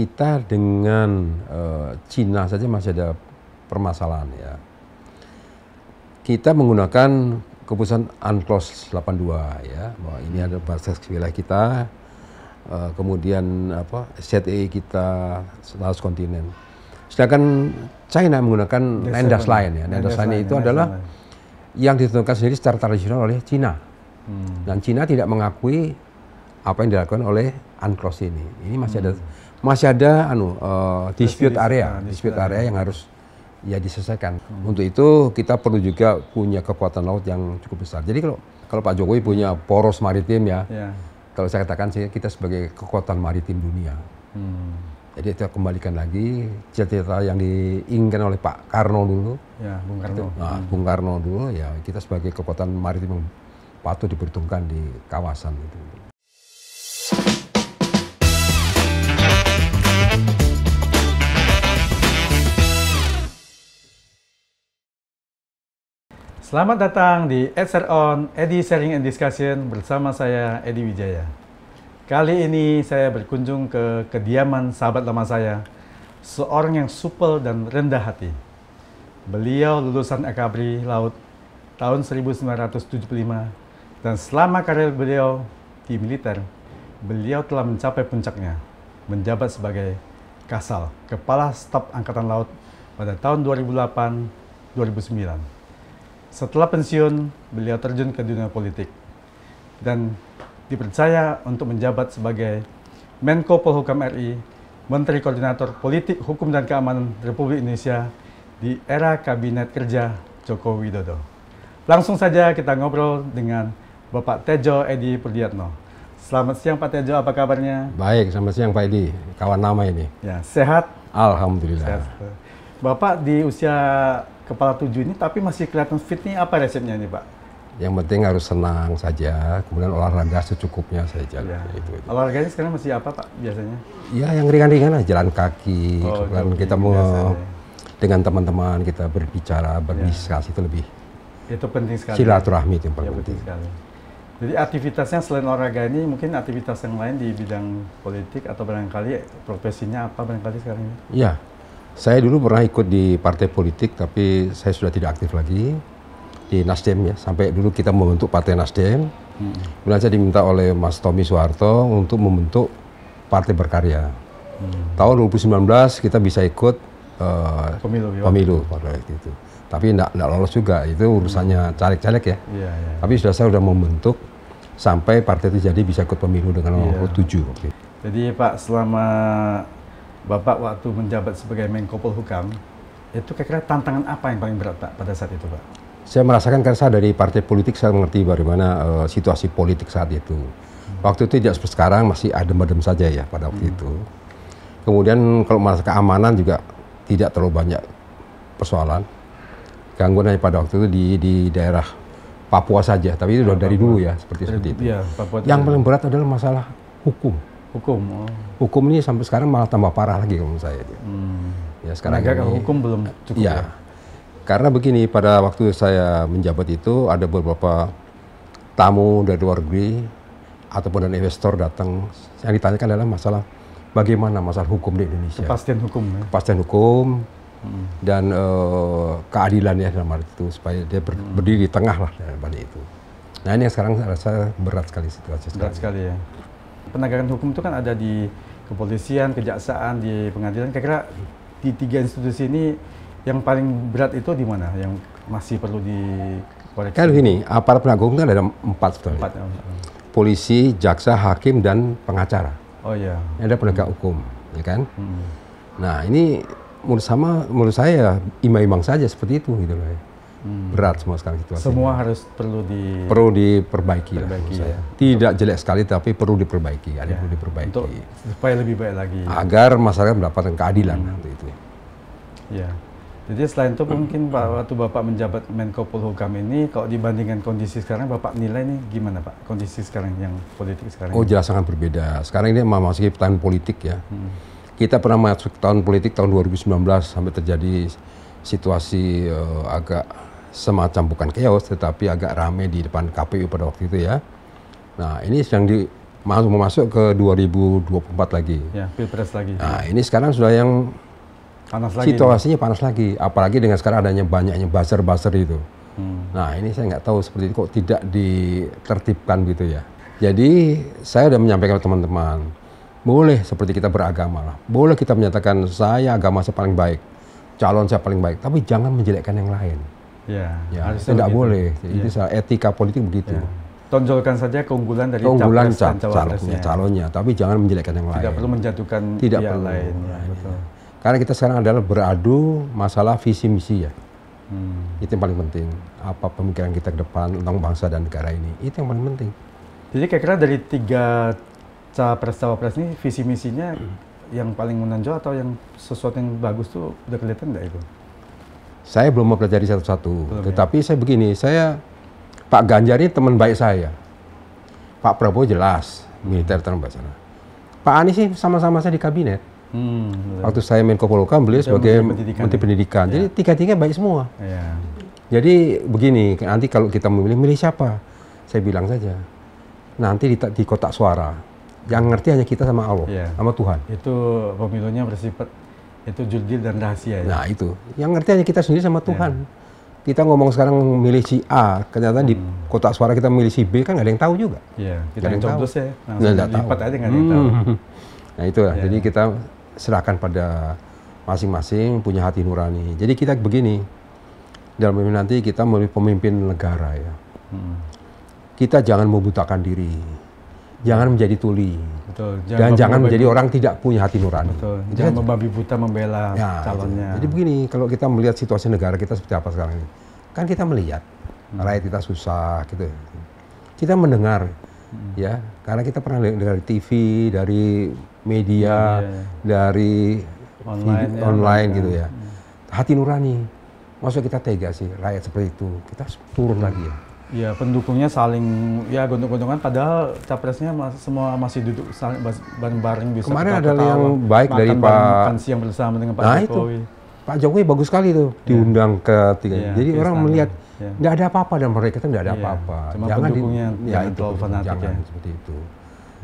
kita dengan uh, Cina saja masih ada permasalahan ya. Kita menggunakan keputusan UNCLOS 82 ya, bahwa ini ada batas wilayah kita, uh, kemudian apa ZEE kita, Laos kontinen. Sedangkan China menggunakan Landas lain ya. Landas lain itu adalah yang ditentukan sendiri secara tradisional oleh Cina. Hmm. Dan Cina tidak mengakui apa yang dilakukan oleh UNCLOS ini. Ini masih hmm. ada masih ada anu uh, dispute area, nah, dispute area yang harus ya diselesaikan. Hmm. Untuk itu kita perlu juga punya kekuatan laut yang cukup besar. Jadi kalau kalau Pak Jokowi punya poros maritim ya, yeah. kalau saya katakan sih kita sebagai kekuatan maritim dunia. Hmm. Jadi kita kembalikan lagi cerita yang diinginkan oleh Pak Karno dulu. Ya, Bung Karno. Nah, hmm. Bung Karno dulu ya kita sebagai kekuatan maritim yang patut diperhitungkan di kawasan itu. Selamat datang di Edser On, Edi Sharing and Discussion bersama saya Edi Wijaya. Kali ini saya berkunjung ke kediaman sahabat lama saya, seorang yang supel dan rendah hati. Beliau lulusan Akabri Laut tahun 1975 dan selama karir beliau di militer, beliau telah mencapai puncaknya, menjabat sebagai Kasal, Kepala Staf Angkatan Laut pada tahun 2008-2009. Setelah pensiun, beliau terjun ke dunia politik dan dipercaya untuk menjabat sebagai Menko Polhukam RI, Menteri Koordinator Politik, Hukum dan Keamanan Republik Indonesia di era Kabinet Kerja Joko Widodo. Langsung saja kita ngobrol dengan Bapak Tejo Edi Purdiatno. Selamat siang Pak Tejo, apa kabarnya? Baik, selamat siang Pak Edi, kawan lama ini. Ya, sehat? Alhamdulillah. Sehat. Bapak di usia kepala tujuh ini, tapi masih kelihatan fit nih apa resepnya nih Pak? Yang penting harus senang saja, kemudian olahraga secukupnya saja. Ya. Itu, itu. Olahraganya sekarang masih apa Pak biasanya? Ya yang ringan-ringan lah, jalan kaki, oh, jalan kita mau biasanya. dengan teman-teman kita berbicara, iya. berdiskusi ya. itu lebih. Itu penting sekali. Silaturahmi itu yang paling ya, penting. sekali. Jadi aktivitasnya selain olahraga ini mungkin aktivitas yang lain di bidang politik atau barangkali profesinya apa barangkali sekarang ini? Iya, saya dulu pernah ikut di partai politik, tapi saya sudah tidak aktif lagi di Nasdem ya. Sampai dulu kita membentuk partai Nasdem. Hmm. Kemudian saya diminta oleh Mas Tommy Soeharto untuk membentuk partai berkarya. Hmm. Tahun 2019 kita bisa ikut uh, pemilu, ya. pemilu pada itu. Tapi tidak lolos juga, itu urusannya hmm. caleg-caleg ya. Yeah, yeah. Tapi sudah saya sudah membentuk sampai partai itu jadi bisa ikut pemilu dengan nomor yeah. 7. Jadi Pak, selama Bapak waktu menjabat sebagai Menko Polhukam, itu kira-kira tantangan apa yang paling berat Pak pada saat itu Pak? Saya merasakan karena saya dari partai politik saya mengerti bagaimana uh, situasi politik saat itu. Hmm. Waktu itu tidak seperti sekarang masih adem-adem saja ya pada waktu hmm. itu. Kemudian kalau masalah keamanan juga tidak terlalu banyak persoalan. Gangguan hanya pada waktu itu di, di daerah Papua saja, tapi itu sudah dari dulu ya seperti seperti itu. Ya, Yang paling berat adalah masalah hukum Hukum. Oh. Hukum ini sampai sekarang malah tambah parah lagi kalau menurut saya. Hmm. Ya sekarang ini, hukum belum cukup. Ya, ya. Karena begini pada waktu saya menjabat itu ada beberapa tamu dari luar negeri ataupun dari investor datang yang ditanyakan adalah masalah bagaimana masalah hukum di Indonesia. Kepastian hukum. Ya? Kepastian hukum hmm. dan uh, keadilannya dalam hal itu supaya dia ber, hmm. berdiri di tengah lah daripada itu. Nah ini yang sekarang saya rasa berat sekali situasi sekarang. Berat sekali ya penegakan hukum itu kan ada di kepolisian, kejaksaan, di pengadilan. Kira-kira di tiga institusi ini yang paling berat itu di mana? Yang masih perlu di. Kalau ini, aparat penegak hukum kan ada empat sebetulnya. Empat. Ya. Polisi, jaksa, hakim, dan pengacara. Oh iya. Ada penegak hukum, ya kan? Hmm. Nah ini menurut sama menurut saya imbang-imbang saja seperti itu gitu loh. Ya Hmm. Berat semua sekarang situasi. Semua harus perlu di perlu diperbaiki. ya. Tidak jelek sekali tapi perlu diperbaiki. Ada ya. perlu diperbaiki. Untuk supaya lebih baik lagi. Agar masyarakat mendapatkan keadilan hmm. itu. Ya. Jadi selain itu mungkin Pak, waktu Bapak menjabat Menko Polhukam ini, kalau dibandingkan kondisi sekarang, Bapak nilai ini gimana Pak? Kondisi sekarang yang politik sekarang? Oh jelas sangat berbeda. Sekarang ini masih tahun politik ya. Hmm. Kita pernah masuk tahun politik tahun 2019 sampai terjadi situasi uh, agak semacam bukan chaos tetapi agak ramai di depan KPU pada waktu itu ya. Nah ini sedang di masuk masuk ke 2024 lagi. Ya, pilpres lagi. Nah ini sekarang sudah yang panas lagi situasinya ini. panas lagi, apalagi dengan sekarang adanya banyaknya buzzer-buzzer itu. Hmm. Nah ini saya nggak tahu seperti itu kok tidak ditertibkan gitu ya. Jadi saya sudah menyampaikan ke teman-teman, boleh seperti kita beragama lah, boleh kita menyatakan saya agama saya paling baik, calon saya paling baik, tapi jangan menjelekkan yang lain. Ya, ya tidak begitu. boleh. Jadi ya. itu salah etika politik begitu. Ya. Tonjolkan saja keunggulan dari keunggulan capres dan calonnya, calonnya, tapi jangan menjelekkan yang tidak lain. Tidak perlu menjatuhkan tidak yang perlu. lain. Ya, nah, betul. Ya. Karena kita sekarang adalah beradu masalah visi misi ya. Hmm. Itu yang paling penting. Apa pemikiran kita ke depan tentang bangsa dan negara ini. Itu yang paling penting. Jadi kira-kira dari tiga capres-cawapres ini visi misinya yang paling menonjol atau yang sesuatu yang bagus tuh udah kelihatan nggak itu? Saya belum mempelajari satu-satu, tetapi ya? saya begini, saya Pak Ganjar ini teman baik saya. Pak Prabowo jelas hmm. militer teman baik sana. Pak Anies sih sama-sama saya di kabinet. Hmm, Waktu saya Menko Polhukam beliau sebagai Menteri Pendidikan. Menteri Pendidikan. Ya. Jadi tiga-tiga baik semua. Ya. Jadi begini, nanti kalau kita memilih, milih siapa? Saya bilang saja, nanti di, di kotak suara. Yang ngerti hanya kita sama Allah, ya. sama Tuhan. Itu pemilunya bersifat itu jujur dan rahasia ya? Nah itu. Yang ngerti hanya kita sendiri sama Tuhan. yeah. Kita ngomong sekarang milih si A, ternyata hmm. di kotak suara kita milih si B, kan nggak ada yang tahu juga. Iya, kita yang tahu ya. Nggak ada tahu. aja ada yang tahu. Hmm. Nah itulah, ya. jadi kita serahkan pada masing-masing punya hati nurani. Jadi kita begini, dalam pemimpin nanti kita memilih pemimpin negara ya. Hmm. Kita jangan membutakan diri, jangan menjadi tuli Betul. Jangan Dan jangan menjadi orang tidak punya hati nurani. Betul. Jangan ya, membabi buta membela ya, calonnya. Jadi, begini, kalau kita melihat situasi negara kita seperti apa sekarang ini, kan kita melihat hmm. rakyat kita susah gitu. Kita mendengar hmm. ya, karena kita pernah lihat dari TV, dari media, ya. dari online, video, ya, online ya. gitu ya. Hmm. Hati nurani. maksudnya kita tega sih rakyat seperti itu. Kita turun hmm. lagi ya ya pendukungnya saling ya gontok-gontongan padahal capresnya mas, semua masih duduk bareng-bareng bisa kemarin ada yang baik dari Pak makan siang bersama dengan Pak nah, Jokowi itu. Pak Jokowi bagus sekali tuh yeah. diundang ke tiga yeah, jadi orang melihat nggak yeah. ada apa-apa dan mereka tuh nggak ada apa-apa yeah. jangan pendukungnya di, ya itu fanatik ya. seperti itu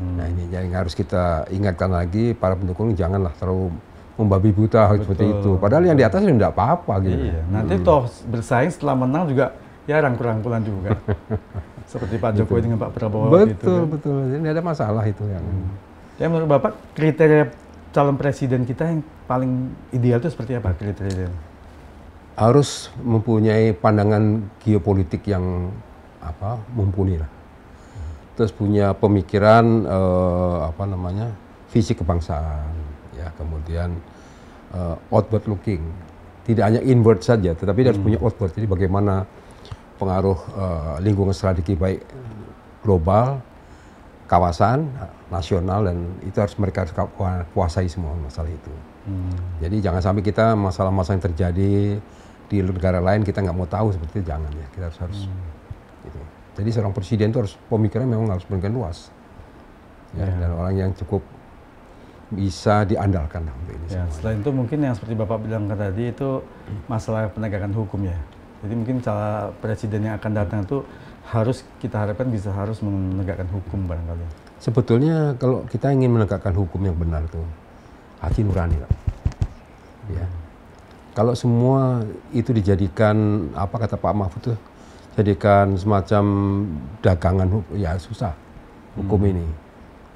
hmm. nah ini yang harus kita ingatkan lagi para pendukung janganlah terlalu membabi buta Betul. seperti itu padahal yang di atas itu ya nggak apa-apa gitu iya. nanti hmm. toh bersaing setelah menang juga ya rangkul-rangkulan juga. Seperti Pak Jokowi dengan Pak Prabowo gitu betul, gitu. Kan. Betul, betul. ini ada masalah itu yang. Hmm. Ya menurut Bapak kriteria calon presiden kita yang paling ideal itu seperti apa kriteria? Harus mempunyai pandangan geopolitik yang apa mumpuni lah. Terus punya pemikiran eh, apa namanya visi kebangsaan, ya kemudian eh, outward looking, tidak hanya inward saja, tetapi hmm. harus punya outward. Jadi bagaimana pengaruh uh, lingkungan strategi baik global, kawasan, nasional dan itu harus mereka kuasai semua masalah itu. Hmm. Jadi jangan sampai kita masalah-masalah yang terjadi di negara lain kita nggak mau tahu seperti itu jangan ya kita harus harus. Hmm. Gitu. Jadi seorang presiden itu harus pemikiran memang harus berikan luas ya, yeah. dan orang yang cukup bisa diandalkan untuk ini. Ya, selain itu mungkin yang seperti bapak bilang tadi itu masalah penegakan hukum ya. Jadi mungkin cara presiden yang akan datang itu harus kita harapkan bisa harus menegakkan hukum barangkali. Sebetulnya kalau kita ingin menegakkan hukum yang benar itu hati nurani Pak. Ya. Kalau semua itu dijadikan apa kata Pak Mahfud tuh jadikan semacam dagangan hukum ya susah hukum hmm. ini.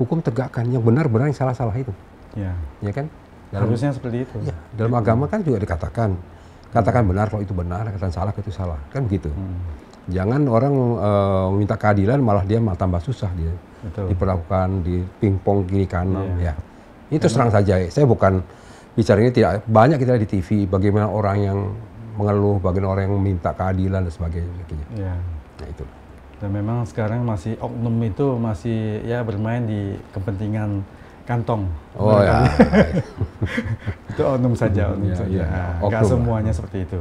Hukum tegakkan yang benar-benar yang salah-salah itu. Ya. Ya kan? Dalam, Harusnya seperti itu. Ya, dalam ya. agama kan juga dikatakan katakan benar kalau itu benar, katakan salah kalau itu salah, kan begitu. Hmm. Jangan orang uh, minta keadilan malah dia malah tambah susah dia Betul. diperlakukan di pingpong kiri kanan yeah. ya. Ini terus terang saja, saya bukan bicara ini tidak banyak kita di TV bagaimana orang yang mengeluh, bagaimana orang yang minta keadilan dan sebagainya. Ya. Nah itu. Dan memang sekarang masih oknum itu masih ya bermain di kepentingan kantong. Oh ya. itu onum saja, onum ya, saja. Ya, nah, Gak semuanya seperti itu.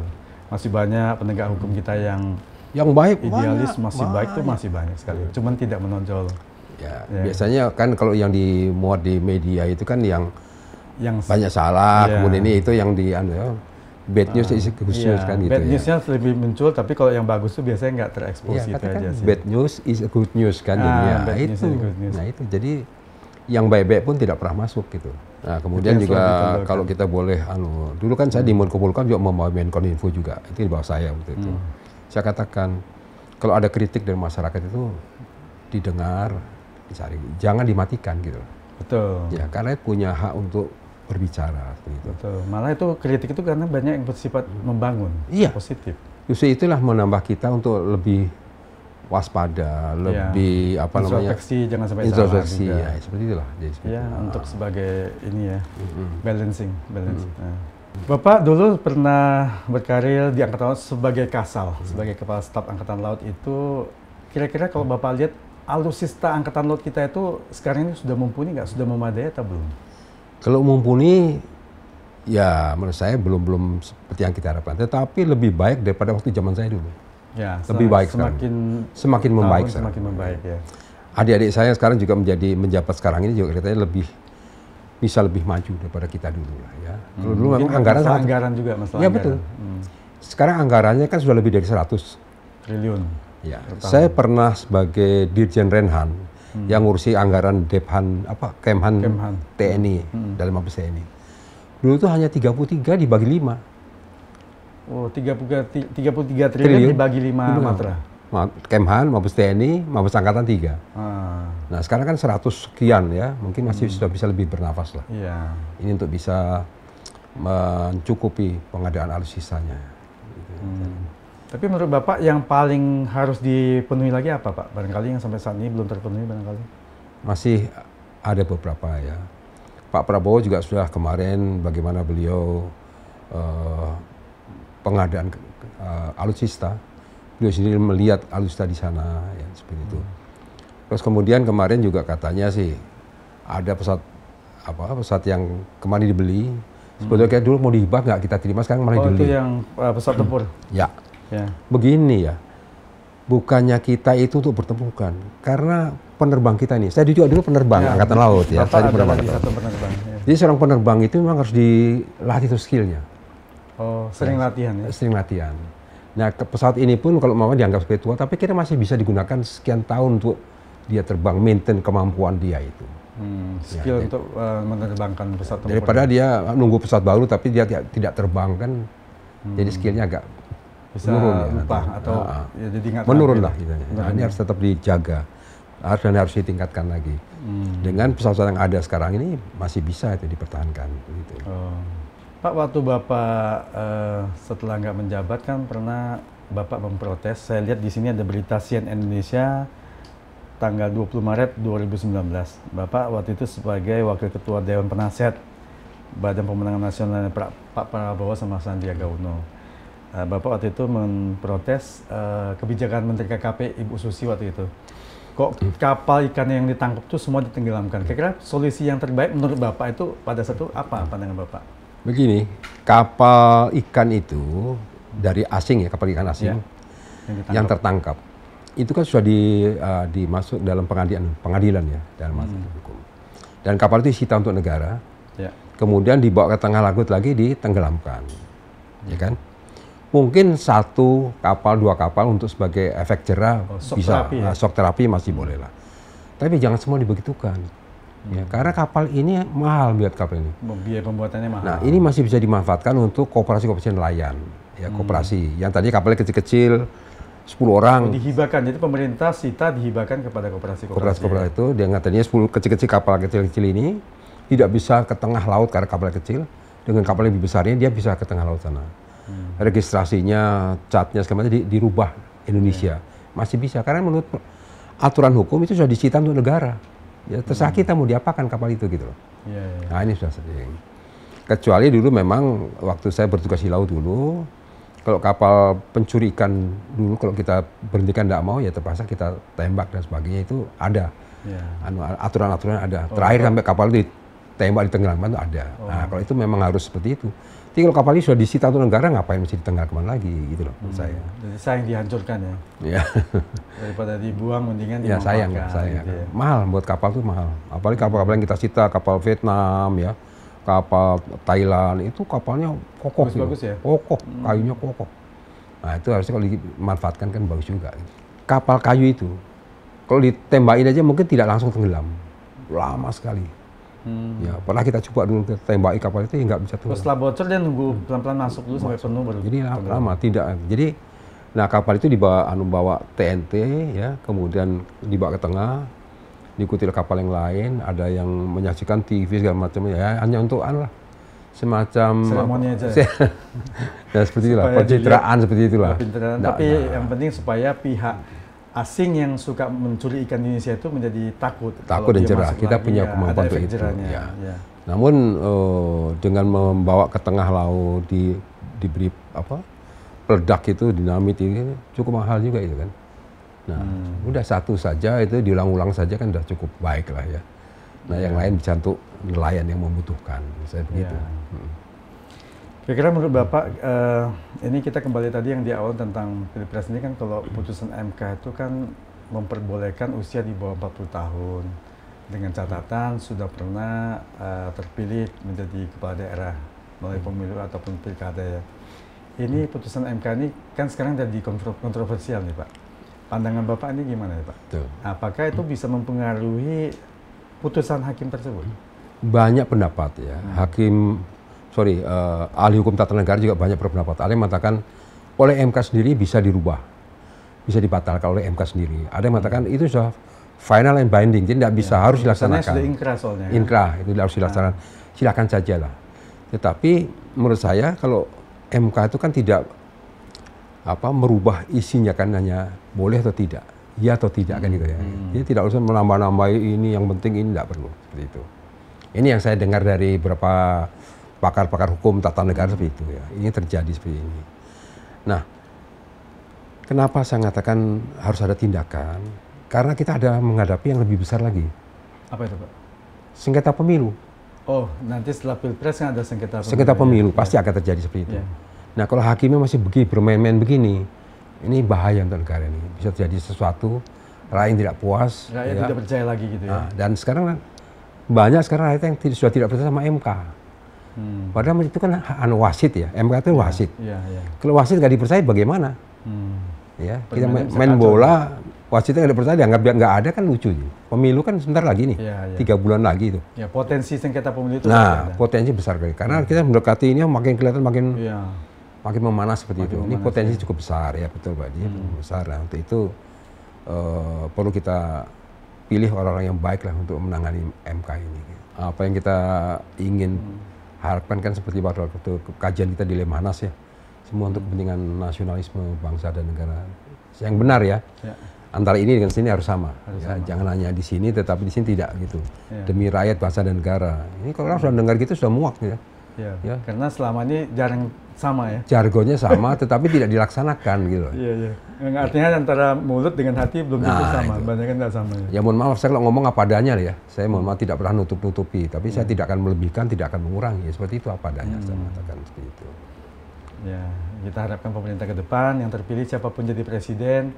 Masih banyak penegak hukum kita yang yang baik idealis banyak, masih banyak. baik itu masih banyak sekali. Ya. Cuman tidak menonjol. Ya, ya. biasanya kan kalau yang dimuat di media itu kan yang yang banyak salah, ya. kemudian ini itu yang di anu ya. Bad news uh, ah, khusus good iya. kan gitu bad ya. newsnya lebih muncul tapi kalau yang bagus tuh biasanya nggak terekspos yeah, gitu aja kan sih. Bad news is a good news kan ah, ya. Bad itu. Nah, news is good news. Nah itu jadi yang baik-baik pun tidak pernah masuk gitu. Nah, kemudian juga kalau kita boleh anu dulu kan saya hmm. di Menko Polkam juga membawain Koninfo juga itu di bawah saya waktu itu. Hmm. Saya katakan kalau ada kritik dari masyarakat itu didengar, dicari, jangan dimatikan gitu. Betul. Ya, karena punya hak untuk berbicara gitu. Betul. Malah itu kritik itu karena banyak yang bersifat hmm. membangun, iya. positif. Justru itulah menambah kita untuk lebih waspada, iya. lebih ya. apa namanya introspeksi jangan sampai introspeksi ya seperti itulah. Jadi ya itu. untuk sebagai ini ya mm-hmm. balancing, balancing. Mm-hmm. Nah. Bapak dulu pernah berkarir di angkatan laut sebagai kasal, mm-hmm. sebagai kepala staf angkatan laut itu kira-kira kalau bapak lihat alutsista angkatan laut kita itu sekarang ini sudah mumpuni nggak, sudah memadai atau belum? Kalau mumpuni ya menurut saya belum belum seperti yang kita harapkan, tetapi lebih baik daripada waktu zaman saya dulu ya, lebih baik semakin sekarang. semakin membaik tahun, semakin membaik ya. Adik-adik saya sekarang juga menjadi menjabat sekarang ini juga katanya lebih bisa lebih maju daripada kita dulu lah ya. Hmm. dulu memang anggaran sangat anggaran juga masalah. Ya betul. Hmm. Sekarang anggarannya kan sudah lebih dari 100 triliun. Ya. Saya pernah sebagai Dirjen Renhan hmm. yang ngurusi anggaran depan apa Kemhan, Kemhan. TNI hmm. dalam Mabes ini. Dulu itu hanya 33 dibagi 5 Oh, 33, 33 triliun, triliun dibagi 5 Itu matra. Kemhan, Mabes TNI, Mabes Angkatan 3. Ah. Nah sekarang kan 100 sekian ya, mungkin masih hmm. sudah bisa lebih bernafas lah. Yeah. Ini untuk bisa mencukupi pengadaan alutsistanya. Gitu. Hmm. Tapi menurut Bapak yang paling harus dipenuhi lagi apa Pak? Barangkali yang sampai saat ini belum terpenuhi barangkali. Masih ada beberapa ya. Pak Prabowo juga sudah kemarin bagaimana beliau uh, pengadaan uh, alutsista. Beliau sendiri melihat alutsista di sana, ya, seperti itu. Hmm. Terus kemudian kemarin juga katanya sih ada pesawat apa pesawat yang kemarin dibeli. Hmm. Sebetulnya kayak dulu mau dihibah nggak kita terima sekarang malah oh, dibeli. itu yang uh, pesawat hmm. tempur. ya. Yeah. Begini ya. Bukannya kita itu untuk bertemukan karena penerbang kita ini. Saya juga dulu penerbang ya, angkatan laut ya. Saya penerbang. penerbang ya. Jadi seorang penerbang itu memang harus dilatih itu skillnya. Oh, sering ya, latihan ya? Sering latihan. Nah, pesawat ini pun kalau mau dianggap sebagai tua, tapi kira masih bisa digunakan sekian tahun untuk dia terbang, maintain kemampuan dia itu. Hmm, ya, skill ya, untuk ya. menerbangkan pesawat. Daripada dia nunggu pesawat baru, tapi dia tidak, terbang kan, hmm. jadi skillnya agak bisa menurun ya, lupa atau nah, ya, jadi menurun lah. Gitu. Nah, ini harus tetap dijaga harus dan harus ditingkatkan lagi. Hmm. Dengan pesawat yang ada sekarang ini masih bisa itu dipertahankan. Gitu. Oh. Pak, waktu Bapak uh, setelah nggak menjabat kan pernah Bapak memprotes. Saya lihat di sini ada berita CNN Indonesia tanggal 20 Maret 2019. Bapak waktu itu sebagai Wakil Ketua Dewan penasihat Badan Pemenangan Nasional Pak Prabowo sama Sandiaga Uno. Eh, Bapak waktu itu memprotes eh, kebijakan Menteri KKP Ibu Susi waktu itu. Kok kapal ikan yang ditangkap itu semua ditenggelamkan. Kira-kira solusi yang terbaik menurut Bapak itu pada satu apa pandangan Bapak? Begini, kapal ikan itu dari asing ya, kapal ikan asing ya, yang, yang tertangkap itu kan sudah di, uh, dimasuk dalam pengadilan pengadilan ya dalam masalah hmm. hukum. Dan kapal itu disita untuk negara. Ya. Kemudian dibawa ke tengah laut lagi ditenggelamkan. Ya. ya kan? Mungkin satu kapal, dua kapal untuk sebagai efek jerah oh, bisa. Terapi, ya? Nah, sok terapi masih hmm. boleh lah. Tapi jangan semua dibegitukan Ya, karena kapal ini mahal buat kapal ini. Biaya pembuatannya mahal. Nah, ini masih bisa dimanfaatkan untuk kooperasi-kooperasi nelayan, ya hmm. kooperasi. Yang tadi kapalnya kecil-kecil, 10 orang. Oh, dihibahkan, jadi pemerintah sita dihibahkan kepada kooperasi-kooperasi. kooperasi ya? itu, dengan tadinya 10 kecil-kecil kapal kecil-kecil ini tidak bisa ke tengah laut karena kapal kecil. Dengan kapal lebih besarnya dia bisa ke tengah laut sana. Hmm. Registrasinya, catnya segala macam dirubah Indonesia. Hmm. Masih bisa karena menurut aturan hukum itu sudah disita untuk negara. Ya terserah hmm. kita mau diapakan kapal itu gitu loh. Yeah, yeah. Iya. Nah ini sudah sering. Kecuali dulu memang waktu saya bertugas di laut dulu, kalau kapal pencuri ikan dulu kalau kita berhentikan tidak mau ya terpaksa kita tembak dan sebagainya itu ada. Iya. Anu, aturan-aturan ada. Oh, Terakhir sampai kapal itu ditembak di tenggelamkan itu ada. Oh. Nah kalau itu memang harus seperti itu. Tapi kalau kapal ini sudah disita untuk negara, ngapain mesti ditenggelamkan lagi gitu loh hmm. saya. Jadi sayang dihancurkan ya. Iya. Daripada dibuang mendingan Ya sayang, sayang. Gitu ya. Mahal buat kapal tuh mahal. Apalagi kapal-kapal yang kita sita, kapal Vietnam ya, kapal Thailand itu kapalnya kokoh. Bagus, bagus gitu ya. Kokoh, hmm. kayunya kokoh. Nah itu harusnya kalau dimanfaatkan kan bagus juga. Gitu. Kapal kayu itu kalau ditembakin aja mungkin tidak langsung tenggelam. Lama sekali Hmm. Ya, pernah kita coba dulu kita tembaki kapal itu ya nggak bisa turun. Setelah bocor dia nunggu pelan-pelan masuk dulu masuk. sampai penuh baru. Jadi lama, lama tidak. Jadi nah kapal itu dibawa anu bawa TNT ya, kemudian dibawa ke tengah, diikuti oleh kapal yang lain, ada yang menyaksikan TV segala macam ya, hanya untuk anu lah semacam seremoni aja. ya seperti itulah, pencitraan seperti itulah. Nah, tapi nah. yang penting supaya pihak asing yang suka mencuri ikan Indonesia itu menjadi takut. Takut dan jerah. Kita lagi, punya iya, ya, kemampuan untuk itu. Ya. Ya. Namun uh, dengan membawa ke tengah laut di diberi apa peledak itu dinamit ini cukup mahal juga itu kan. Nah, hmm. udah satu saja itu diulang-ulang saja kan sudah cukup baik lah ya. Nah, ya. yang iya. lain dicantuk nelayan yang membutuhkan, saya begitu. Ya. Hmm. Kira-kira menurut Bapak, uh, ini kita kembali tadi yang di awal tentang Pilpres ini kan kalau putusan MK itu kan memperbolehkan usia di bawah 40 tahun dengan catatan sudah pernah uh, terpilih menjadi kepala daerah melalui pemilu ataupun pilkada ya. Ini hmm. putusan MK ini kan sekarang jadi kontroversial nih Pak. Pandangan Bapak ini gimana ya Pak? Tuh. Apakah itu bisa mempengaruhi putusan hakim tersebut? Banyak pendapat ya. Hmm. Hakim sorry uh, ahli hukum tata negara juga banyak berpendapat ada yang mengatakan oleh MK sendiri bisa dirubah bisa dibatalkan oleh MK sendiri ada yang mengatakan itu sudah final and binding jadi tidak bisa ya, harus dilaksanakan sudah inkrah soalnya ya? inkrah itu harus dilaksanakan nah. silakan saja lah tetapi menurut saya kalau MK itu kan tidak apa merubah isinya kan hanya boleh atau tidak ya atau tidak hmm. kan gitu ya hmm. hmm. jadi tidak usah menambah nambah ini yang penting ini tidak perlu seperti itu ini yang saya dengar dari beberapa pakar-pakar hukum tata negara seperti itu ya. Ini terjadi seperti ini. Nah, kenapa saya mengatakan harus ada tindakan? Karena kita ada menghadapi yang lebih besar lagi. Apa itu, Pak? Sengketa pemilu. Oh, nanti setelah pilpres kan ada sengketa pemilu. Sengketa pemilu ya. pasti ya. akan terjadi seperti itu. Ya. Nah, kalau hakimnya masih begini bermain-main begini, ini bahaya untuk negara ini. Bisa terjadi sesuatu rakyat tidak puas, rakyat ya. tidak percaya lagi gitu ya. Nah, dan sekarang kan, banyak sekarang rakyat yang sudah tidak percaya sama MK. Hmm. Padahal itu kan anu wasit ya, MK itu iya, wasit. Ya, ya, ya. Kalau wasit nggak dipercaya bagaimana? Hmm. Ya, kita main, main bola, wasitnya nggak dipercaya, dianggap nggak ada kan lucu. Pemilu kan sebentar lagi nih, ya, ya. tiga bulan lagi itu. Ya, potensi sengketa pemilu itu. Nah, ya. potensi besar kali. Karena hmm. kita mendekati ini makin kelihatan makin ya. makin memanas seperti makin itu. Memanas, ini potensi ya. cukup besar ya, betul Pak. Ini hmm. besar. Nah, untuk itu uh, perlu kita pilih orang-orang yang baik lah untuk menangani MK ini. Apa yang kita ingin hmm harapkan kan seperti waktu kajian kita di Lemhanas ya, semua untuk kepentingan nasionalisme bangsa dan negara yang benar ya. ya. Antara ini dengan sini harus sama. Harus ya. sama. Jangan hanya di sini, tetapi di sini tidak gitu. Ya. Demi rakyat, bangsa dan negara. Ini kalau orang sudah dengar gitu sudah muak gitu ya. Ya, ya. Karena selama ini jarang sama ya. Jargonnya sama, tetapi tidak dilaksanakan gitu. Iya, iya. Artinya antara mulut dengan hati belum tentu nah, sama, banyak kan tidak sama. Ya. ya mohon maaf, saya kalau ngomong apa adanya ya. Saya mohon maaf tidak pernah nutup-nutupi, tapi hmm. saya tidak akan melebihkan, tidak akan mengurangi. Seperti itu apa adanya, hmm. saya mengatakan seperti itu. Ya, kita harapkan pemerintah ke depan yang terpilih siapapun jadi presiden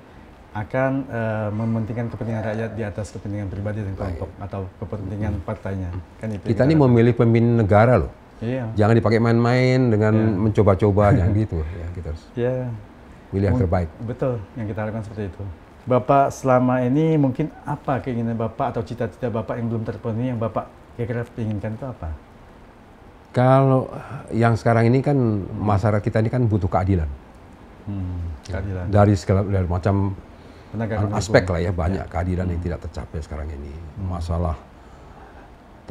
akan uh, mementingkan kepentingan rakyat di atas kepentingan pribadi dan kelompok atau kepentingan hmm. partainya. Kan itu kita ini memilih pemimpin negara loh. Iya. Jangan dipakai main-main dengan yeah. mencoba-coba, jangan gitu. Ya, kita harus Yeah. pilih yang terbaik. Betul, yang kita harapkan seperti itu. Bapak selama ini mungkin apa keinginan Bapak atau cita-cita Bapak yang belum terpenuhi yang Bapak kira-kira inginkan itu apa? Kalau yang sekarang ini kan masyarakat kita ini kan butuh keadilan. Hmm, keadilan. Dari segala dari macam Penegakan aspek hukum. lah ya banyak ya. keadilan hmm. yang tidak tercapai sekarang ini. Hmm. Masalah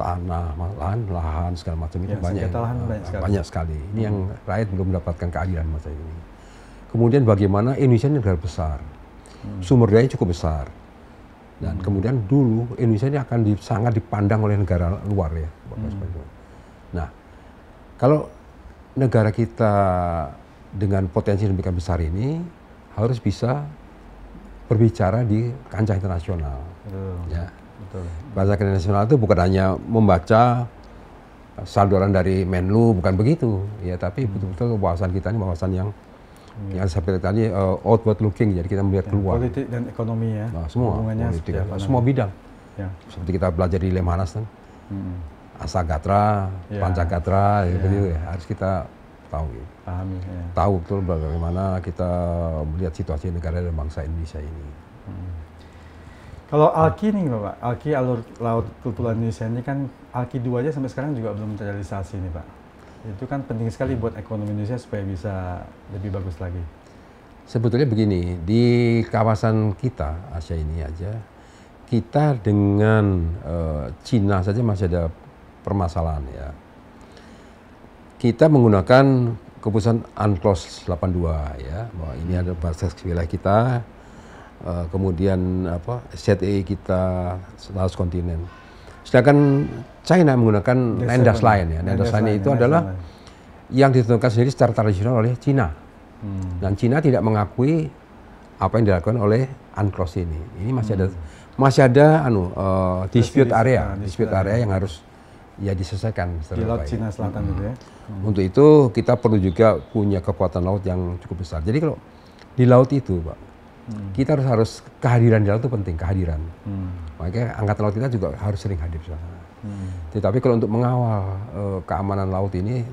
tanah, lahan, lahan segala macam itu ya, banyak, yang, lahan eh, banyak, sekali. banyak sekali. Ini hmm. yang rakyat belum mendapatkan keadilan masa ini. Kemudian bagaimana Indonesia ini negara besar, hmm. sumber daya cukup besar, dan hmm. kemudian dulu Indonesia ini akan di, sangat dipandang oleh negara luar ya, hmm. Nah, kalau negara kita dengan potensi yang demikian besar ini harus bisa berbicara di kancah internasional. Hmm. Ya, Betul. Bahasa kredit nasional itu bukan hanya membaca salduran dari Menlu, bukan begitu. Ya, tapi hmm. betul-betul wawasan kita ini wawasan yang hmm. Yang seperti tadi uh, eh, outward looking, jadi kita melihat ya, keluar. Politik dan ekonomi ya. Nah, semua. politik, ya, semua bidang. Ya. Seperti kita belajar di Lemhanas kan. Hmm. Asa Gatra, ya. Pancagatra, ya. gitu ya. Harus kita tahu. Ya. Pahami. Ya. Tahu betul bagaimana kita melihat situasi negara dan bangsa Indonesia ini. Kalau alki nih Bapak, alki alur laut kepulauan Indonesia ini kan alki 2 aja sampai sekarang juga belum terrealisasi nih Pak. Itu kan penting sekali buat ekonomi Indonesia supaya bisa lebih bagus lagi. Sebetulnya begini, di kawasan kita Asia ini aja, kita dengan uh, Cina saja masih ada permasalahan ya. Kita menggunakan keputusan UNCLOS 82 ya, bahwa ini ada batas wilayah kita, Eh, kemudian apa ZTE kita Laos kontinen. Sedangkan China menggunakan Landas lain ya. Landas lain itu adalah yang ditentukan sendiri secara tradisional oleh China Hmm. Dan China tidak mengakui apa yang dilakukan oleh UNCLOS ini. Ini masih hmm. ada masih ada anu uh, dispute area, dispute area yang harus ya diselesaikan di laut Cina Selatan hmm. itu ya. Hmm. Untuk itu kita perlu juga punya kekuatan laut yang cukup besar. Jadi kalau di laut itu, Pak, Hmm. Kita harus harus kehadiran di laut itu penting, kehadiran. Hmm. Makanya angkatan laut kita juga harus sering hadir di sana. Hmm. Tetapi kalau untuk mengawal uh, keamanan laut ini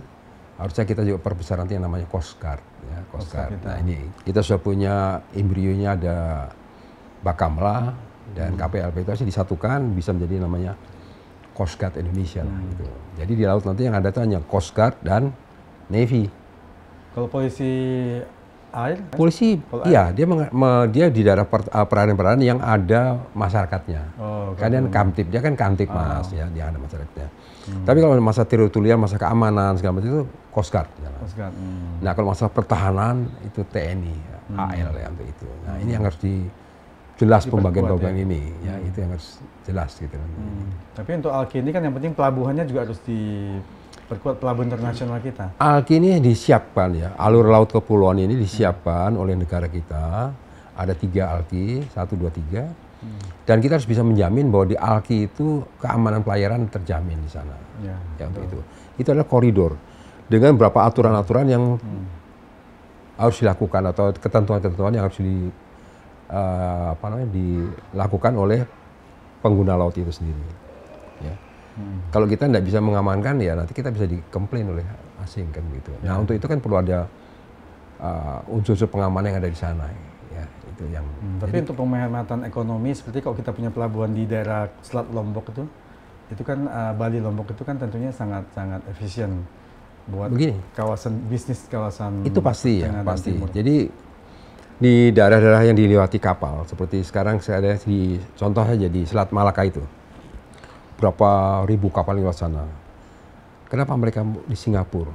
harusnya kita juga perbesar nanti yang namanya Coast Guard ya, Coast Guard. Kita. Nah, ini kita sudah punya embrionya ada Bakamla dan hmm. KPLP itu harus disatukan bisa menjadi namanya Coast Guard Indonesia hmm. lah gitu. Jadi di laut nanti yang ada itu hanya Coast Guard dan Navy. Kalau polisi air? Polisi, Pol iya dia dia di daerah per, eh, peranan yang ada masyarakatnya. Oh, kan, kan kamtip, dia kan kamtip oh. mas, ah. ya dia ada masyarakatnya. Hmm. Tapi kalau masa teritorial, masa keamanan segala macam itu Coast Guard. Ya. Coast Guard. Hmm. Nah kalau masa pertahanan itu TNI, hmm. AL ya untuk itu. Nah ini yang hmm. harus di jelas pembagian-pembagian ya. ini, ya hmm. itu yang harus jelas gitu. Hmm. Tapi untuk alki ini kan yang penting pelabuhannya juga harus di perkuat pelabuhan internasional kita. Alki ini disiapkan ya, alur laut kepulauan ini disiapkan hmm. oleh negara kita. Ada tiga alki, satu, dua, tiga. Hmm. Dan kita harus bisa menjamin bahwa di alki itu keamanan pelayaran terjamin di sana. Ya, ya untuk itu. Itu adalah koridor dengan beberapa aturan-aturan yang hmm. harus dilakukan atau ketentuan-ketentuan yang harus di uh, apa namanya dilakukan oleh pengguna laut itu sendiri. Hmm. Kalau kita tidak bisa mengamankan ya nanti kita bisa dikomplain oleh asing kan gitu. Nah, ya. Nah untuk itu kan perlu ada unsur uh, unsur-unsur pengaman yang ada di sana. Ya, itu yang. Hmm, tapi untuk penghematan ekonomi seperti kalau kita punya pelabuhan di daerah Selat Lombok itu, itu kan uh, Bali Lombok itu kan tentunya sangat-sangat efisien buat Begini. kawasan bisnis kawasan itu pasti ya pasti timur. jadi di daerah-daerah yang dilewati kapal seperti sekarang saya ada di contoh saja di Selat Malaka itu berapa ribu kapal lewat sana. Kenapa mereka di Singapura?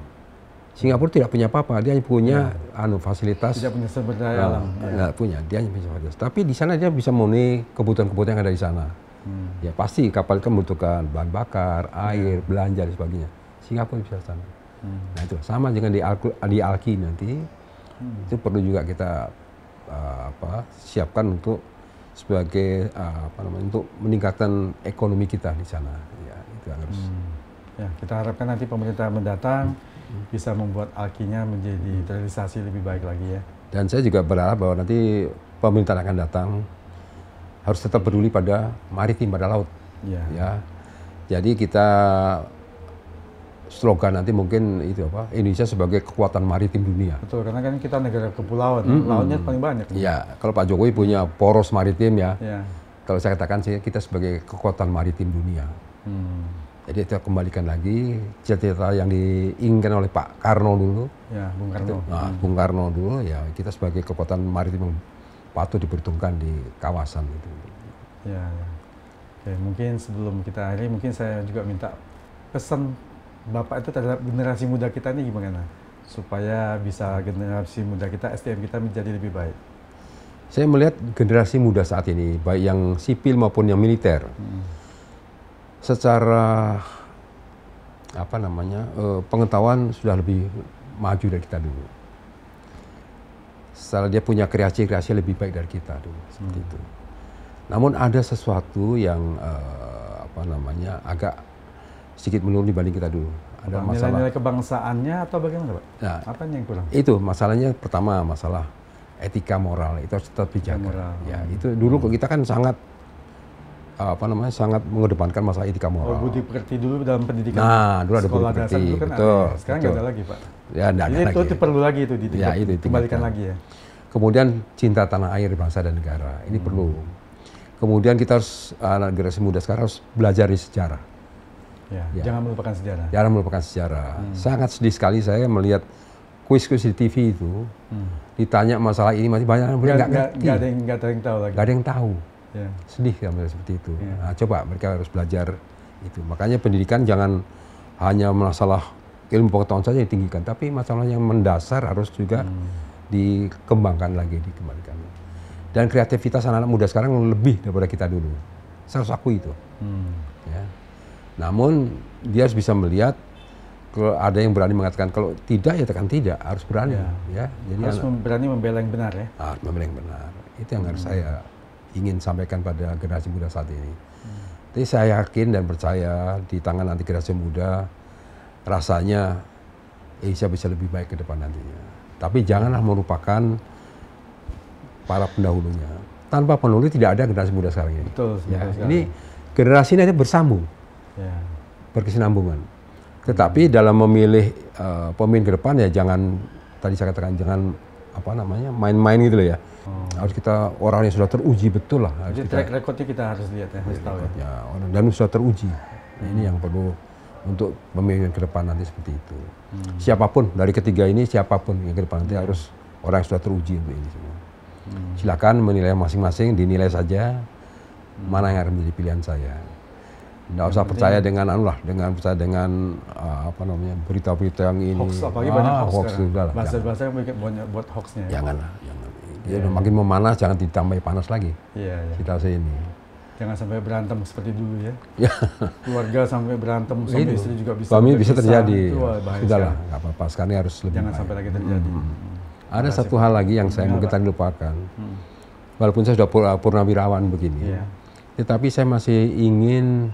Singapura tidak punya apa-apa, dia hanya punya ya. anu fasilitas. Tidak punya sumber daya ah, alam. Tidak ya. punya, dia hanya punya fasilitas. Tapi di sana dia bisa memenuhi kebutuhan-kebutuhan yang ada di sana. Hmm. Ya pasti kapal itu membutuhkan bahan bakar, ya. air, ya. belanja dan sebagainya. Singapura bisa sana. Hmm. Nah itu sama dengan di, Al di Alki nanti hmm. itu perlu juga kita uh, apa, siapkan untuk sebagai eh, apa namanya untuk meningkatkan ekonomi kita di sana. Ya, itu harus. Hmm. Ya, kita harapkan nanti pemerintah mendatang hmm. bisa membuat alkinya menjadi terrealisasi hmm. lebih baik lagi ya. Dan saya juga berharap bahwa nanti pemerintah akan datang harus tetap peduli pada maritim pada laut. Ya. ya. Jadi kita slogan nanti mungkin itu apa Indonesia sebagai kekuatan maritim dunia. Betul karena kan kita negara kepulauan, mm -hmm. lautnya paling banyak. Iya, kalau Pak Jokowi punya poros maritim ya. ya. Kalau saya katakan sih kita sebagai kekuatan maritim dunia. Hmm. Jadi kita kembalikan lagi cerita yang diinginkan oleh Pak Karno dulu. Ya, Bung Karno. Itu, nah, hmm. Bung Karno dulu ya kita sebagai kekuatan maritim patut diperhitungkan di kawasan itu. Ya, ya. Oke, mungkin sebelum kita akhiri mungkin saya juga minta pesan Bapak itu terhadap generasi muda kita ini gimana? Supaya bisa generasi muda kita, SDM kita menjadi lebih baik. Saya melihat generasi muda saat ini, baik yang sipil maupun yang militer, hmm. secara apa namanya eh, pengetahuan sudah lebih maju dari kita dulu. Setelah dia punya kreasi-kreasi lebih baik dari kita dulu, seperti hmm. itu. Namun ada sesuatu yang eh, apa namanya agak sedikit menurun dibanding kita dulu. Ada Bang, masalah. Nilai-nilai kebangsaannya atau bagaimana, Pak? Nah, apa yang kurang? Itu masalahnya pertama masalah etika moral itu harus tetap dijaga. Moral. Ya, itu dulu hmm. kita kan sangat apa namanya sangat mengedepankan masalah etika moral. Oh, budi pekerti dulu dalam pendidikan. Nah, dulu ada budi pekerti. Dasar kan betul. Ada. Sekarang nggak ada lagi, Pak. Ya, enggak ada lagi. Itu perlu lagi itu di ya, itu itu. lagi ya. Kemudian cinta tanah air, bangsa dan negara. Ini hmm. perlu. Kemudian kita harus anak generasi muda sekarang harus belajar di sejarah Ya, ya. Jangan melupakan sejarah. Jangan melupakan sejarah. Hmm. Sangat sedih sekali saya melihat kuis-kuis di TV itu hmm. ditanya masalah ini masih banyak yang nggak ngerti. Gak ada yang nggak ada yang tahu lagi. Gak ada yang tahu. Ya. Sedih kami seperti itu. Ya. Nah, coba mereka harus belajar itu. Makanya pendidikan jangan hanya masalah ilmu pengetahuan saja ditinggikan, tapi masalah yang mendasar harus juga hmm. dikembangkan lagi, dikembangkan. Dan kreativitas anak-anak muda sekarang lebih daripada kita dulu. Saya harus akui itu. Hmm. Ya. Namun dia harus bisa melihat kalau ada yang berani mengatakan kalau tidak ya tekan tidak harus berani ya, ya. jadi harus anak, berani membela yang benar ya harus ah, membela yang benar itu yang hmm. harus saya ingin sampaikan pada generasi muda saat ini hmm. jadi saya yakin dan percaya di tangan nanti generasi muda rasanya Indonesia bisa lebih baik ke depan nantinya tapi janganlah merupakan para pendahulunya tanpa penulis tidak ada generasi muda sekarang ini Betul, ya. ini generasi ini bersambung yeah. berkesinambungan. Tetapi dalam memilih uh, pemimpin ke depan ya jangan tadi saya katakan jangan apa namanya main-main gitu loh ya. Oh. Harus kita orang yang sudah teruji betul lah. Harus Jadi kita, track recordnya kita harus lihat ya, harus tahu ya. Orang dan sudah teruji. Hmm. ini yang perlu untuk pemimpin ke depan nanti seperti itu. Hmm. Siapapun dari ketiga ini siapapun yang ke depan nanti hmm. harus orang yang sudah teruji untuk ini semua. Hmm. Silakan menilai masing-masing, dinilai saja hmm. mana yang akan menjadi pilihan saya nggak usah percaya dengan anu lah, dengan percaya dengan uh, apa namanya berita-berita yang ini. Hoax apalagi ah, banyak hoax, hoax sudah lah. Bahasa-bahasa yang banyak buat hoaxnya. Ya? Janganlah, jangan. Ya, makin memanas jangan ditambah panas lagi. Iya. Yeah, ini. Jangan sampai berantem seperti dulu ya. Iya. Keluarga sampai berantem suami istri juga bisa. Suami bisa terjadi. Sudahlah, nggak apa-apa. Sekarang harus lebih Jangan baik. sampai lagi terjadi. Hmm. hmm. Ada Masih satu hal lagi yang saya mungkin tadi lupakan. Hmm. Walaupun saya sudah purnawirawan begini, yeah. tetapi saya masih ingin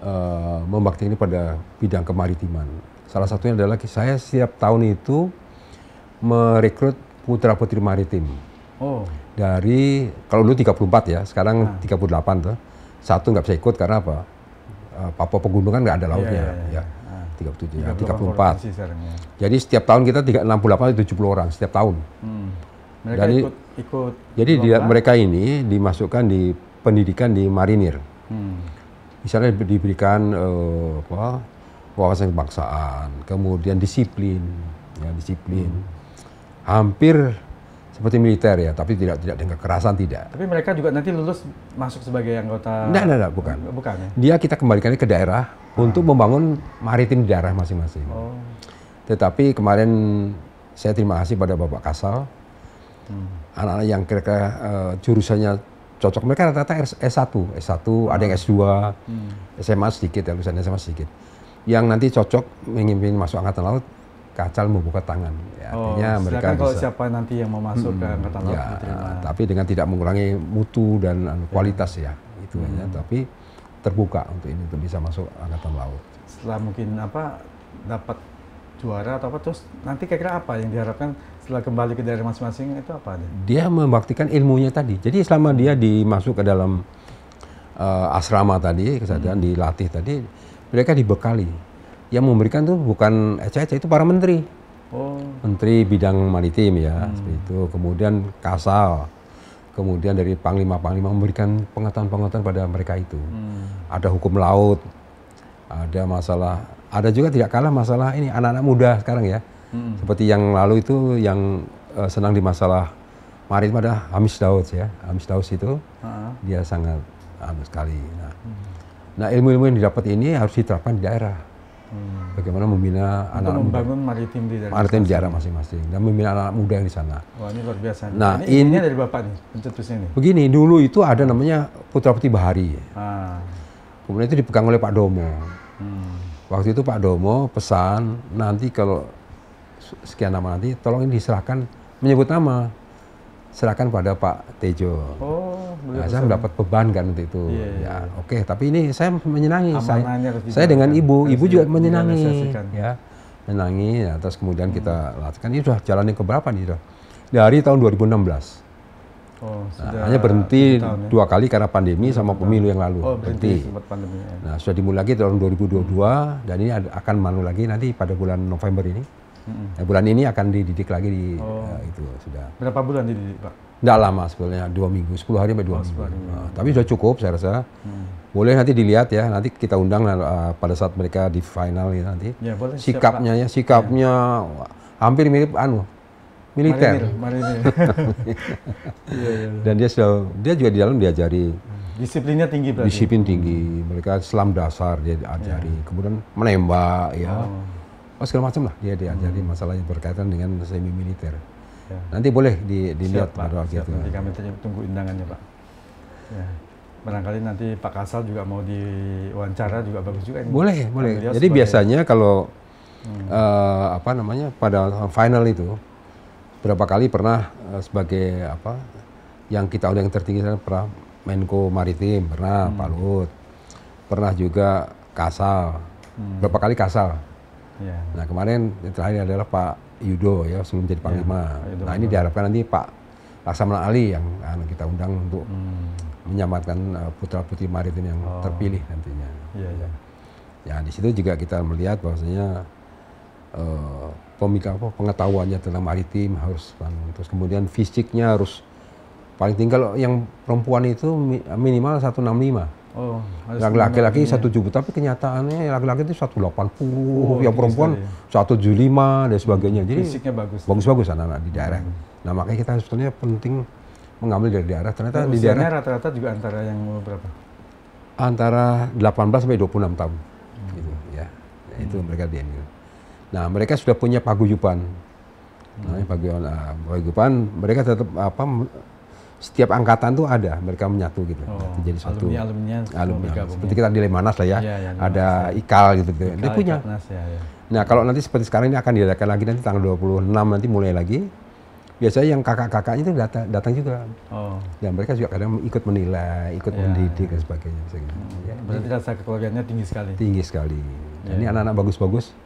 Eh, membaktikan ini pada bidang kemaritiman. Salah satunya adalah saya setiap tahun itu merekrut putra putri maritim. Oh. Dari kalau dulu 34 ya, sekarang nah. 38 tuh. Satu nggak bisa ikut karena apa? Eh, Papua Pegunungan nggak ada iya, lautnya. Yeah, yeah, yeah. Ya. 37 ah. ya, 34. Ya. Jadi setiap tahun kita 368 70 orang setiap tahun. Hmm. Mereka jadi, ikut, ikut Jadi dia, mereka ini dimasukkan di pendidikan di marinir. Hmm misalnya diberikan eh, apa, wawasan kebangsaan, kemudian disiplin, ya disiplin, hmm. hampir seperti militer ya, tapi tidak tidak dengan kekerasan tidak. Tapi mereka juga nanti lulus masuk sebagai anggota. Tidak, nah, tidak bukan. Bukan. Ya? Dia kita kembalikan ke daerah ah. untuk membangun maritim di daerah masing-masing. Oh. Tetapi kemarin saya terima kasih pada Bapak Kasal, hmm. anak-anak hmm. yang kira-kira uh, jurusannya cocok mereka rata-rata S1, S1, hmm. ada yang S2, hmm. SMA sedikit ya, lulusan SMA sedikit. Yang nanti cocok mengimpin masuk angkatan laut, kacal membuka tangan. Ya, oh, artinya mereka kalau bisa. siapa nanti yang mau masuk hmm, ke angkatan laut ya, Tapi dengan tidak mengurangi mutu dan ya. Anu, kualitas ya, ya itu hmm. hanya. Tapi terbuka untuk ini untuk bisa masuk angkatan laut. Setelah mungkin apa dapat juara atau apa terus nanti kira-kira apa yang diharapkan setelah kembali ke daerah masing-masing itu apa ada? Dia membaktikan ilmunya tadi. Jadi selama dia dimasuk ke dalam uh, asrama tadi, kesadaran hmm. dilatih tadi, mereka dibekali. Yang memberikan itu bukan ECC, itu para menteri. Oh. Menteri bidang maritim ya, hmm. seperti itu. Kemudian kasal. Kemudian dari panglima-panglima memberikan pengetahuan-pengetahuan pada mereka itu. Hmm. Ada hukum laut, ada masalah, ada juga tidak kalah masalah ini anak-anak muda sekarang ya Hmm. Seperti yang lalu itu yang uh, senang di masalah Marit pada Hamis Daud ya. Hamis Daud itu uh dia sangat anu sekali. Nah, hmm. nah ilmu-ilmu yang didapat ini harus diterapkan di daerah. Hmm. Bagaimana membina Untuk anak membangun maritim di daerah maritim di daerah masing-masing dan membina anak, anak muda yang di sana. Wah ini luar biasa. Nah ini, ini, ini dari bapak nih pencetusnya ini. Begini dulu itu ada namanya Putra Putih Bahari. Ah. Kemudian itu dipegang oleh Pak Domo. Hmm. Waktu itu Pak Domo pesan nanti kalau sekian nama nanti, tolong ini diserahkan menyebut nama, serahkan pada Pak Tejo. Oh, nah, saya mendapat beban kan untuk itu. Yeah, iya. ya, oke. Okay. Tapi ini saya menyenangi. saya, saya dengan ibu, ibu juga menyenangi. Ya, menyenangi. Ya, terus kemudian hmm. kita lakukan. Ini sudah yang keberapa nih? Sudah dari tahun 2016. Oh, nah, hanya berhenti tahun, ya? dua kali karena pandemi sama pemilu yang lalu oh, berhenti. Pandemi, ya. Nah sudah dimulai lagi tahun 2022 dan ini akan malu lagi nanti pada bulan November ini Hmm. bulan ini akan dididik lagi di oh. uh, itu sudah. Berapa bulan dididik pak? Tidak lama sebenarnya dua minggu, sepuluh hari sampai dua oh, minggu. Hari. Uh, tapi sudah cukup saya rasa. Hmm. Boleh nanti dilihat ya, nanti kita undang uh, pada saat mereka di final ya nanti. Ya, boleh, sikapnya siap, ya, sikapnya ya. hampir mirip anu militer. Marinir, marinir. Iya, iya, iya. Dan dia sudah dia juga di dalam diajari Disiplinnya tinggi berarti. Disiplin tinggi. Mereka selam dasar dia diajari. Ya. Kemudian menembak ya. Oh oh segala macam lah iya, dia diajari hmm. masalah yang berkaitan dengan semi militer. Ya. Nanti boleh di, dilihat siap, waktu Siap, itu. Nanti kami tunggu undangannya Pak. Ya. Barangkali nanti Pak Kasal juga mau diwawancara juga bagus juga. Ini. Boleh, boleh. Jadi sebagai... biasanya kalau hmm. uh, apa namanya pada final itu berapa kali pernah uh, sebagai apa yang kita undang yang tertinggi pernah Menko Maritim, pernah hmm. Pak Luhut, pernah juga Kasal. Hmm. Berapa kali Kasal? Yeah. Nah kemarin yang terakhir adalah Pak Yudo ya sebelum jadi iya, panglima. Yeah. nah ini diharapkan nanti Pak Laksamana Ali yang anu, kita undang untuk hmm. menyelamatkan uh, putra putri maritim yang oh. terpilih nantinya. Ya, ya. ya di situ juga kita melihat bahwasanya uh, pemikir apa pengetahuannya tentang maritim harus terus kemudian fisiknya harus paling tinggal yang perempuan itu minimal 165. Oh, laki-laki satu -laki iya. juta, tapi kenyataannya laki-laki itu satu delapan puluh, oh, yang perempuan iya, iya. satu tujuh lima dan sebagainya. Jadi fisiknya bagus. Bagus-bagus anak-anak di daerah. Hmm. Nah makanya kita sebetulnya penting mengambil dari daerah. Ternyata nah, di daerah rata-rata juga antara yang berapa? Antara delapan belas sampai dua puluh enam tahun. Hmm. Gitu, ya. Nah, itu hmm. mereka diambil. Nah mereka sudah punya paguyupan. Hmm. Nah, paguyuban, paguyuban paguyupan mereka tetap apa setiap angkatan tuh ada mereka menyatu gitu oh, jadi satu alumni alumni ya. seperti kita di Lemanas lah ya, ya, ya ada ya. ikal gitu gitu ikal, dia punya Ikatnas, ya, ya. nah kalau nanti seperti sekarang ini akan diadakan lagi nanti tanggal 26 nanti mulai lagi biasanya yang kakak-kakaknya itu datang datang juga oh. dan mereka juga kadang ikut menilai ikut ya, mendidik ya. dan sebagainya hmm. ya, berarti rasa kekeluargaannya tinggi sekali tinggi sekali ya. ini anak-anak bagus-bagus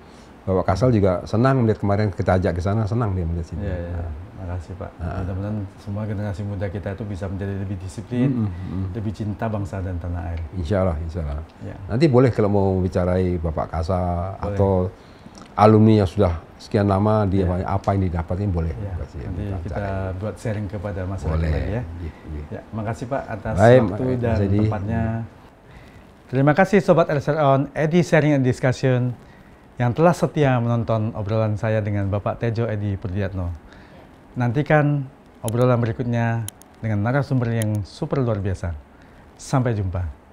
Bapak Kasal juga senang melihat kemarin kita ajak ke sana, senang dia melihat sini. Ya, ya. Nah. Makasih Pak. Nah. Mudah-mudahan semua generasi muda kita itu bisa menjadi lebih disiplin, mm -hmm. lebih cinta bangsa dan tanah air. Insya Allah, insya Allah. Ya. Nanti boleh kalau mau bicarai Bapak Kasal boleh. atau alumni yang sudah sekian lama dia ya. apa yang didapatnya boleh. Ya. Kasih, Nanti kita, buat sharing kepada masyarakat boleh. ya. Ya, ya. ya. Makasih Pak atas Baik, waktu dan jadi, tempatnya. Terima kasih Sobat LSR On, Eddie Sharing and Discussion yang telah setia menonton obrolan saya dengan Bapak Tejo Edi Purdiatno. Nantikan obrolan berikutnya dengan narasumber yang super luar biasa. Sampai jumpa.